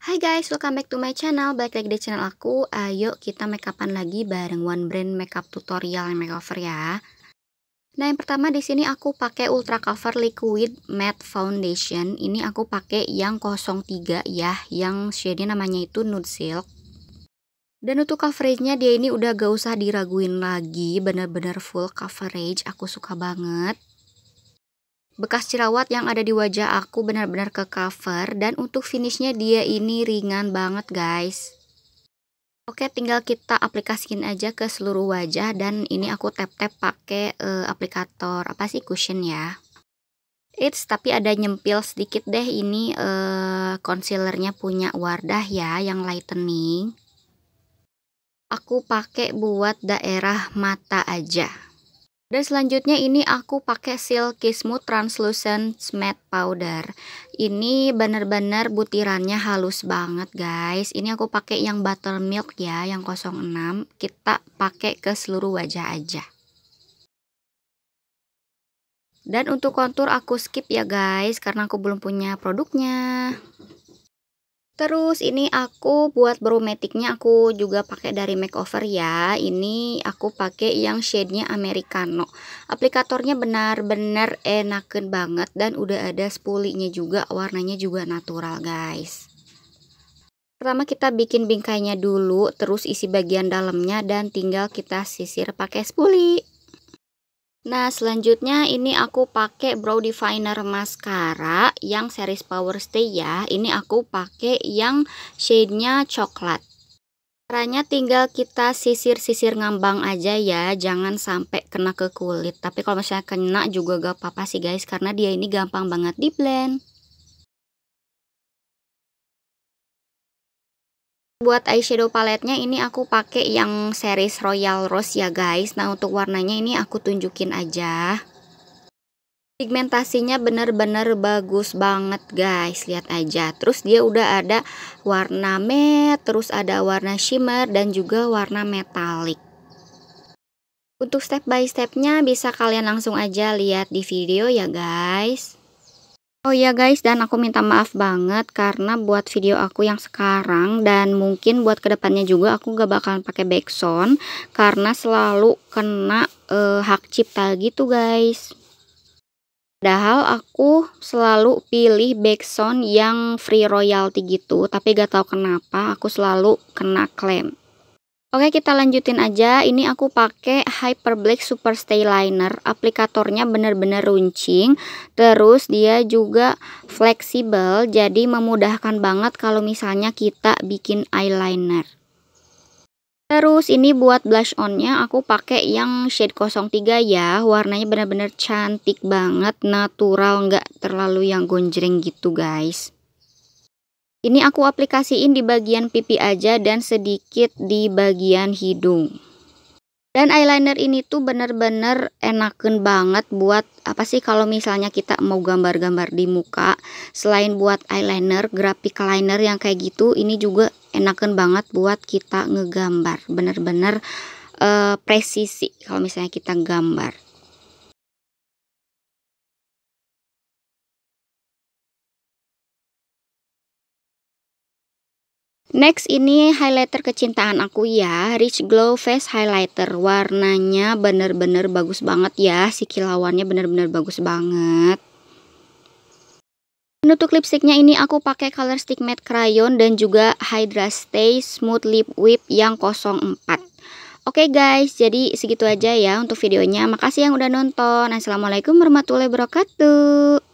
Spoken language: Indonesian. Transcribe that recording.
Hai guys, welcome back to my channel. Balik lagi di channel aku. Ayo ah, kita make lagi bareng One Brand Makeup Tutorial and Makeover ya. Nah, yang pertama di sini aku pakai Ultra Cover Liquid Matte Foundation. Ini aku pakai yang 03 ya, yang shade namanya itu Nude Silk. Dan untuk coveragenya dia ini udah gak usah diraguin lagi, bener-bener full coverage. Aku suka banget. Bekas jerawat yang ada di wajah aku benar-benar ke cover dan untuk finishnya dia ini ringan banget guys. Oke, tinggal kita aplikasikan aja ke seluruh wajah dan ini aku tap-tap pakai uh, aplikator apa sih cushion ya. It's tapi ada nyempil sedikit deh ini uh, concealernya punya Wardah ya yang lightening. Aku pakai buat daerah mata aja. Dan selanjutnya ini aku pakai Silky Smooth Translucent Matte Powder. Ini benar-benar butirannya halus banget guys. Ini aku pakai yang buttermilk ya, yang 06. Kita pakai ke seluruh wajah aja. Dan untuk kontur aku skip ya guys, karena aku belum punya produknya. Terus ini aku buat brometiknya aku juga pakai dari makeover ya. Ini aku pakai yang shade-nya Americano. Aplikatornya benar-benar enakan banget dan udah ada spulinya juga, warnanya juga natural guys. Pertama kita bikin bingkainya dulu, terus isi bagian dalamnya dan tinggal kita sisir pakai spuli. Nah selanjutnya ini aku pakai brow definer mascara yang series power stay ya Ini aku pakai yang shade-nya coklat Caranya tinggal kita sisir-sisir ngambang aja ya Jangan sampai kena ke kulit Tapi kalau misalnya kena juga gak apa-apa sih guys Karena dia ini gampang banget di blend Buat eyeshadow paletnya ini aku pakai yang series Royal Rose ya guys. Nah untuk warnanya ini aku tunjukin aja. Pigmentasinya bener-bener bagus banget guys, lihat aja. Terus dia udah ada warna matte, terus ada warna shimmer dan juga warna metalik. Untuk step by stepnya bisa kalian langsung aja lihat di video ya guys. Oh ya guys, dan aku minta maaf banget karena buat video aku yang sekarang dan mungkin buat kedepannya juga aku gak bakalan pakai backsound karena selalu kena e, hak cipta gitu guys. Padahal aku selalu pilih backsound yang free royalty gitu, tapi gak tahu kenapa aku selalu kena klaim. Oke kita lanjutin aja ini aku pakai Black Super Stay Liner aplikatornya bener-bener runcing terus dia juga fleksibel jadi memudahkan banget kalau misalnya kita bikin eyeliner terus ini buat blush onnya aku pakai yang shade 03 ya warnanya bener-bener cantik banget natural nggak terlalu yang gonjreng gitu guys ini aku aplikasiin di bagian pipi aja dan sedikit di bagian hidung. Dan eyeliner ini tuh bener-bener enakan banget buat apa sih kalau misalnya kita mau gambar-gambar di muka. Selain buat eyeliner, graphic liner yang kayak gitu ini juga enakan banget buat kita ngegambar. Bener-bener uh, presisi kalau misalnya kita gambar. Next ini highlighter kecintaan aku ya, Rich Glow Face Highlighter. Warnanya bener-bener bagus banget ya, si kilauannya bener-bener bagus banget. Penutup lipsticknya ini aku pakai color stick matte crayon dan juga Hydra Stay Smooth Lip Whip yang 04. Oke guys, jadi segitu aja ya untuk videonya. Makasih yang udah nonton. Assalamualaikum warahmatullahi wabarakatuh.